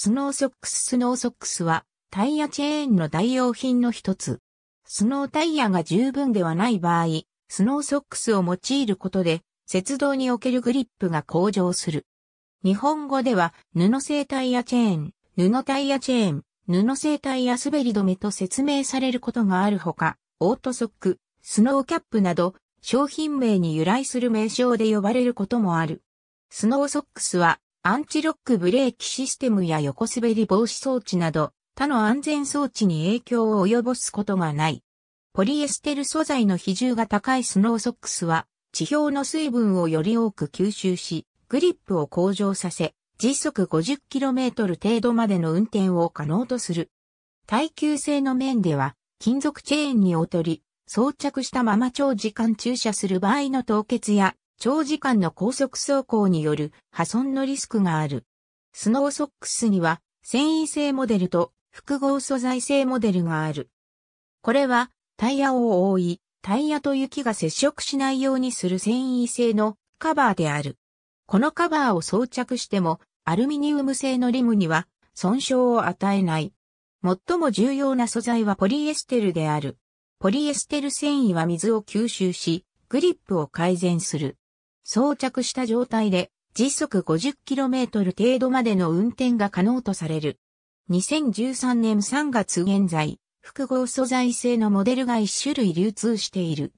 スノーソックススノーソックスはタイヤチェーンの代用品の一つ。スノータイヤが十分ではない場合、スノーソックスを用いることで、雪道におけるグリップが向上する。日本語では、布製タイヤチェーン、布タイヤチェーン、布製タイヤ滑り止めと説明されることがあるほか、オートソック、スノーキャップなど、商品名に由来する名称で呼ばれることもある。スノーソックスはアンチロックブレーキシステムや横滑り防止装置など、他の安全装置に影響を及ぼすことがない。ポリエステル素材の比重が高いスノーソックスは、地表の水分をより多く吸収し、グリップを向上させ、時速 50km 程度までの運転を可能とする。耐久性の面では、金属チェーンに劣り、装着したまま長時間駐車する場合の凍結や長時間の高速走行による破損のリスクがある。スノーソックスには繊維製モデルと複合素材製モデルがある。これはタイヤを覆い、タイヤと雪が接触しないようにする繊維製のカバーである。このカバーを装着してもアルミニウム製のリムには損傷を与えない。最も重要な素材はポリエステルである。ポリエステル繊維は水を吸収し、グリップを改善する。装着した状態で時速 50km 程度までの運転が可能とされる。2013年3月現在、複合素材製のモデルが1種類流通している。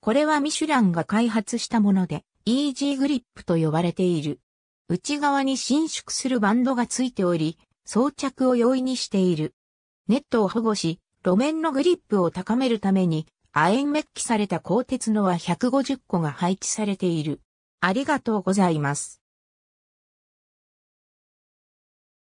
これはミシュランが開発したもので、イージーグリップと呼ばれている。内側に伸縮するバンドがついており、装着を容易にしている。ネットを保護し、路面のグリップを高めるために、亜鉛メッキされた鋼鉄のは150個が配置されている。ありがとうございます。